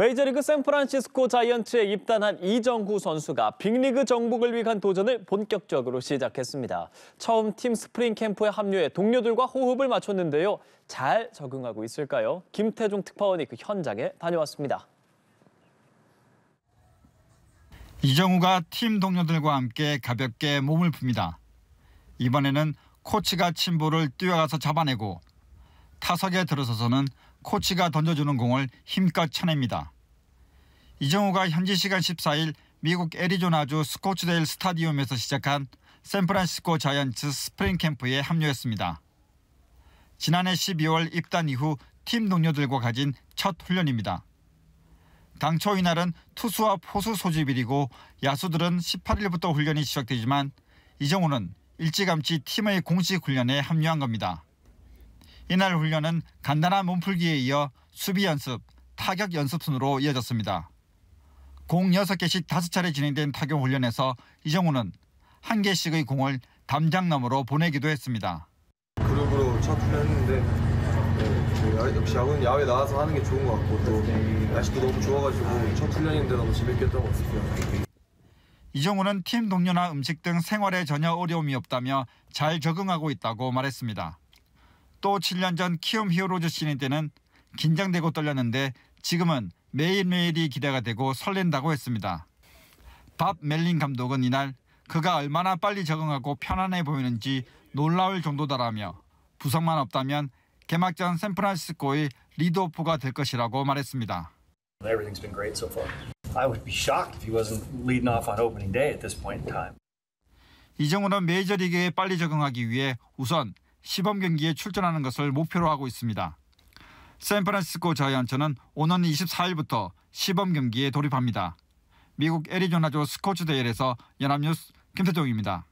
메이저리그 샌프란시스코 자이언츠에 입단한 이정구 선수가 빅리그 정복을 위한 도전을 본격적으로 시작했습니다. 처음 팀 스프링 캠프에 합류해 동료들과 호흡을 맞췄는데요. 잘 적응하고 있을까요? 김태종 특파원이 그 현장에 다녀왔습니다. 이정우가팀 동료들과 함께 가볍게 몸을 풉니다. 이번에는 코치가 친보를 뛰어가서 잡아내고 타석에 들어서서는 코치가 던져주는 공을 힘껏 쳐냅니다. 이정우가 현지 시간 14일 미국 애리조나주 스코츠데일 스타디움에서 시작한 샌프란시스코 자이언츠 스프링 캠프에 합류했습니다. 지난해 12월 입단 이후 팀 동료들과 가진 첫 훈련입니다. 당초 이날은 투수와 포수 소집일이고 야수들은 18일부터 훈련이 시작되지만 이정우는 일찌감치 팀의 공식 훈련에 합류한 겁니다. 이날 훈련은 간단한 몸풀기에 이어 수비 연습, 타격 연습 순으로 이어졌습니다. 공 6개씩 5차례 진행된 타격 훈련에서 이정우는 한 개씩의 공을 담장너머로 보내기도 했습니다. 그룹으로 첫 훈련했는데 네, 그 역시 야구는 야외 나와서 하는 게 좋은 것 같고 또 날씨도 너무 좋아가지고 첫 훈련인데 너무 재밌게 했던 것 같습니다. 이정우는 팀 동료나 음식 등 생활에 전혀 어려움이 없다며 잘 적응하고 있다고 말했습니다. 또 7년 전 키움 히어로즈 시즌 때는 긴장되고 떨렸는데 지금은 매일매일이 기대가 되고 설렌다고 했습니다. 밥 멜린 감독은 이날 그가 얼마나 빨리 적응하고 편안해 보이는지 놀라울 정도다라며 부상만 없다면 개막전 샌프란시스코의 리드오프가 될 것이라고 말했습니다. Everything's been great so far. I would be shocked if he wasn't leading off on opening day at this point in time. 이정우는 메이저리그에 빨리 적응하기 위해 우선 시범 경기에 출전하는 것을 목표로 하고 있습니다. 샌프란시스코 자이언츠는 오는 24일부터 시범 경기에 돌입합니다. 미국 애리조나주 스코츠데일에서 연합뉴스 김태종입니다.